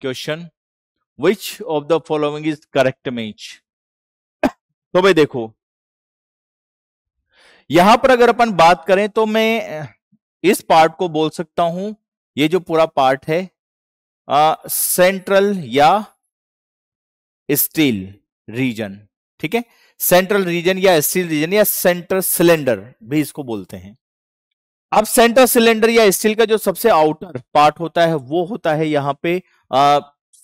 question which of the following is correct match तो भाई देखो यहां पर अगर अपन बात करें तो मैं इस पार्ट को बोल सकता हूं ये जो पूरा पार्ट है आ, सेंट्रल या स्टील रीजन ठीक है सेंट्रल रीजन या स्टील रीजन या सेंट्रल सिलेंडर भी इसको बोलते हैं अब सेंटर सिलेंडर या स्टील का जो सबसे आउटर पार्ट होता है वो होता है यहाँ पे आ,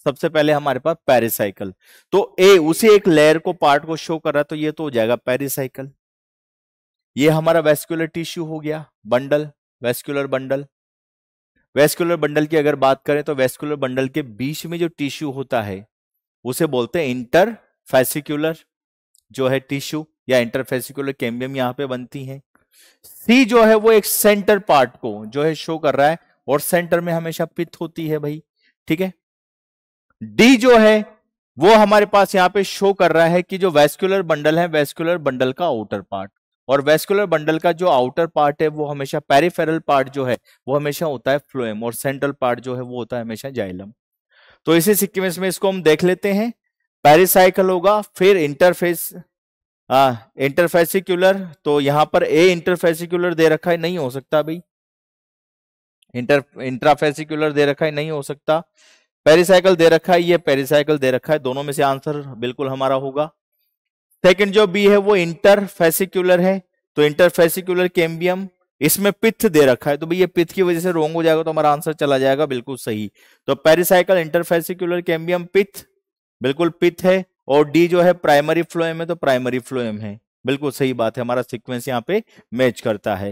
सबसे पहले हमारे पास पेरिसाइकल तो ए उसे एक लेयर को पार्ट को शो कर रहा है तो ये तो हो जाएगा पेरिसाइकल ये हमारा वेस्कुलर टिश्यू हो गया bundle vascular bundle vascular bundle की अगर बात करें तो वेस्कुलर बंडल के बीच में जो टिश्यू होता है उसे बोलते हैं इंटर फेसिकुलर जो है टिश्यू या इंटरफेसिकुलर कैम्बियम यहाँ पे बनती हैं सी जो है वो एक सेंटर पार्ट को जो है शो कर रहा है और सेंटर में हमेशा पिथ होती है भाई ठीक है डी जो है वो हमारे पास यहाँ पे शो कर रहा है कि जो वेस्कुलर बंडल है वेस्कुलर बंडल का आउटर पार्ट और वेस्कुलर बंडल का जो आउटर पार्ट है वो हमेशा पेरिफेरल पार्ट जो है वो हमेशा होता है फ्लोएम और सेंट्रल पार्ट जो है वो होता है हमेशा जाइलम तो इसी सिक्वेंस में इसको हम देख लेते हैं पेरिसाइकल होगा फिर इंटरफेस इंटरफेसिकुलर तो यहां पर ए इंटरफेसिकुलर दे रखा है नहीं हो सकता भाई इंटर इंट्राफेसिकुलर दे रखा है नहीं हो सकता पेरिसाइकिल दे रखा है ये पेरिसाइकिल दे रखा है दोनों में से आंसर बिल्कुल हमारा होगा सेकंड जो बी है वो इंटरफेसिकुलर है तो इंटरफेसिकुलर कैम्बियम इसमें पिथ दे रखा है तो भाई ये पिथ की वजह से रोंग हो जाएगा तो हमारा आंसर चला जाएगा बिल्कुल सही तो पेरिसाइकल इंटरफेसिकुलर कैम्बियम पिथ बिल्कुल पिथ है और डी जो है प्राइमरी फ्लोएम है तो प्राइमरी फ्लोएम है बिल्कुल सही बात है हमारा सिक्वेंस यहाँ पे मैच करता है